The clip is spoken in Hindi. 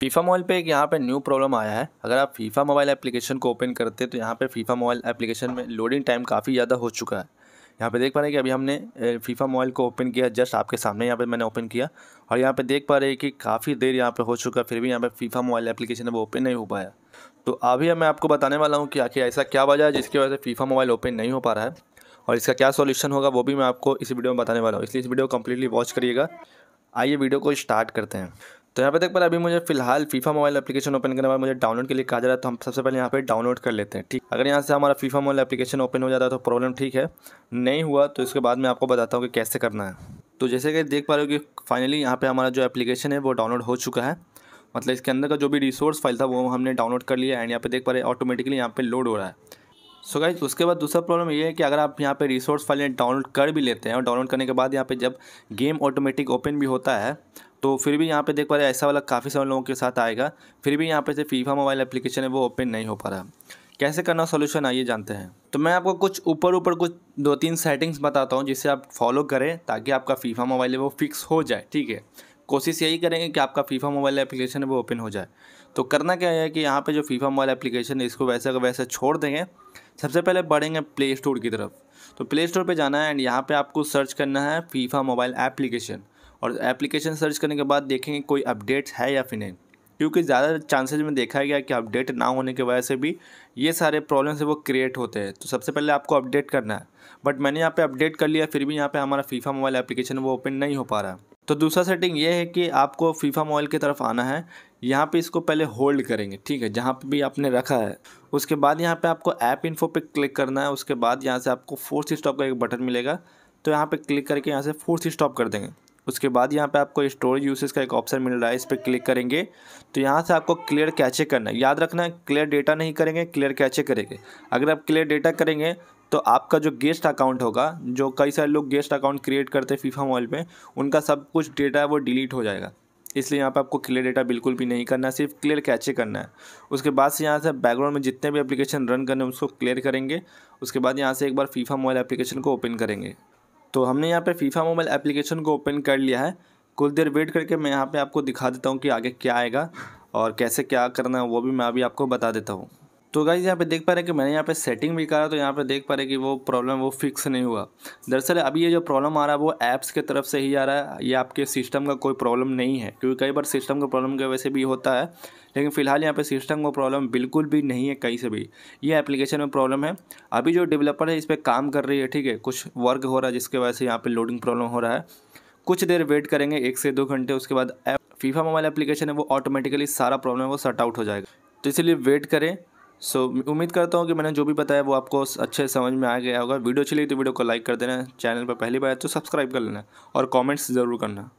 फीफा मोबाइल पे एक यहाँ पे न्यू प्रॉब्लम आया है अगर आप फीफा मोबाइल एप्लीकेशन को ओपन करते हैं तो यहाँ पे फीफा मोबाइल एप्लीकेशन में लोडिंग टाइम काफ़ी ज़्यादा हो चुका है यहाँ पे देख पा रहे हैं कि अभी हमने फीफा मोबाइल को ओपन किया जस्ट आपके सामने यहाँ पे मैंने ओपन किया और यहाँ पे देख पा रहे हैं कि काफ़ी देर यहाँ पे हो चुका फिर भी यहाँ पे फीफा मोबाइल एप्लीकेशन है वो ओपन नहीं हो पाया तो अभी मैं आपको बताने वाला हूँ कि आखिर ऐसा क्या वजह है जिसकी वजह से फीफा मोबाइल ओपन नहीं हो पा रहा है और इसका क्या सोल्यूशन होगा वो भी मैं आपको इस वीडियो में बताने वाला हूँ इसलिए इस वीडियो को कम्प्लीटली वॉच करिएगा आइए वीडियो को स्टार्ट करते हैं तो यहाँ पे देख पा अभी मुझे फिलहाल फीफा मोबाइल एप्लीकेशन ओपन करने बाद मुझे डाउनलोड के लिए कहा जा रहा है तो हम सबसे पहले यहाँ पे डाउनलोड कर लेते हैं ठीक अगर यहाँ से हमारा फीफा मोबाइल एप्लीकेशन ओपन हो जाता है तो प्रॉब्लम ठीक है नहीं हुआ तो इसके बाद मैं आपको बताता हूँ कि कैसे करना है तो जैसे कि देख पा रहे हो कि फाइनली यहाँ पर हमारा जो एप्लीकेशन है वो डाउनलोड हो चुका है मतलब इसके अंदर का जो भी रिसोर्स फाइल था वो हमने डाउनलोड कर लिया एंड यहाँ पर देख पा रहे ऑटोमेटिकली यहाँ पर लोड हो रहा है सो गाइज उसके बाद दूसरा प्रॉब्लम ये है कि अगर आप यहाँ पे रिसोर्स फाइलें डाउनलोड कर भी लेते हैं और डाउनलोड करने के बाद यहाँ पे जब गेम ऑटोमेटिक ओपन भी होता है तो फिर भी यहाँ पे देख पा रहे ऐसा वाला काफ़ी सारे लोगों के साथ आएगा फिर भी यहाँ पे से फीफा मोबाइल एप्लीकेशन है वो ओपन नहीं हो पा रहा कैसे करना सोल्यूशन आइए जानते हैं तो मैं आपको कुछ ऊपर ऊपर कुछ दो तीन सेटिंग्स बताता हूँ जिसे आप फॉलो करें ताकि आपका फीफा मोबाइल है वो फिक्स हो जाए ठीक है कोशिश यही करेंगे कि आपका फीफा मोबाइल एप्लीकेशन है वो ओपन हो जाए तो करना क्या है कि यहाँ पे जो फीफा मोबाइल एप्लीकेशन है इसको वैसे वैसे छोड़ देंगे सबसे पहले बढ़ेंगे प्ले स्टोर की तरफ तो प्ले स्टोर पे जाना है एंड यहाँ पे आपको सर्च करना है फीफा मोबाइल एप्लीकेशन और एप्लीकेशन सर्च करने के बाद देखेंगे कोई अपडेट्स है या फिर नहीं क्योंकि ज़्यादा चांसेज में देखा गया कि अपडेट ना होने की वजह से भी ये सारे प्रॉब्लम्स है वो क्रिएट होते हैं तो सबसे पहले आपको अपडेट करना है बट मैंने यहाँ पे अपडेट कर लिया फिर भी यहाँ पे हमारा फीफा मोबाइल एप्लीकेशन वो ओपन नहीं हो पा रहा है तो दूसरा सेटिंग ये है कि आपको फीफा मोबाइल की तरफ आना है यहाँ पे इसको पहले होल्ड करेंगे ठीक है जहाँ पे भी आपने रखा है उसके बाद यहाँ पे आपको ऐप इन्फो पे क्लिक करना है उसके बाद यहाँ से आपको फोर्थ स्टॉप का एक बटन मिलेगा तो यहाँ पे क्लिक करके यहाँ से फोर्थ स्टॉप कर देंगे उसके बाद यहाँ पे आपको स्टोरेज यूसेज का एक ऑप्शन मिल रहा है इस पर क्लिक करेंगे तो यहाँ से आपको क्लियर कैचे करना है याद रखना है क्लियर डेटा नहीं करेंगे क्लियर कैचे करेंगे अगर आप क्लियर डेटा करेंगे तो आपका जो गेस्ट अकाउंट होगा जो कई सारे लोग गेस्ट अकाउंट क्रिएट करते हैं फीफा मोबाइल में उनका सब कुछ डेटा है वो डिलीट हो जाएगा इसलिए यहाँ पर आपको क्लियर डेटा बिल्कुल भी नहीं करना है सिर्फ क्लियर कैचे करना है उसके बाद से यहाँ से बैकग्राउंड में जितने भी एप्लीकेशन रन करने उसको क्लियर करेंगे उसके बाद यहाँ से एक बार फीफा मोबाइल एप्लीकेशन को ओपन करेंगे तो हमने यहाँ पे फीफा मोबाइल एप्लीकेशन को ओपन कर लिया है कुछ देर वेट करके मैं यहाँ पे आपको दिखा देता हूँ कि आगे क्या आएगा और कैसे क्या करना है वो भी मैं अभी आपको बता देता हूँ तो गाइज यहाँ पे देख पा रहे हैं कि मैंने यहाँ पे सेटिंग भी करा तो यहाँ पे देख पा रहे हैं कि वो प्रॉब्लम वो फिक्स नहीं हुआ दरअसल अभी ये जो प्रॉब्लम आ रहा है वो ऐप्स के तरफ से ही आ रहा है ये आपके सिस्टम का कोई प्रॉब्लम नहीं है क्योंकि कई बार सिस्टम का प्रॉब्लम की वजह से भी होता है लेकिन फिलहाल यहाँ पे सिस्टम का प्रॉब्लम बिल्कुल भी नहीं है कहीं से भी ये एप्लीकेशन में प्रॉब्लम है अभी जो डेवलपर है इस पर काम कर रही है ठीक है कुछ वर्क हो रहा है जिसके वजह से यहाँ पर लोडिंग प्रॉब्लम हो रहा है कुछ देर वेट करेंगे एक से दो घंटे उसके बाद फीफा मोबाइल एप्लीकेशन है वो ऑटोमेटिकली सारा प्रॉब्लम वो सर्ट आउट हो जाएगा तो इसलिए वेट करें सो so, उम्मीद करता हूँ कि मैंने जो भी बताया वो आपको अच्छे समझ में आ गया होगा वीडियो अच्छी लगी तो वीडियो को लाइक कर देना चैनल पर पहली बार तो सब्सक्राइब कर लेना और कमेंट्स ज़रूर करना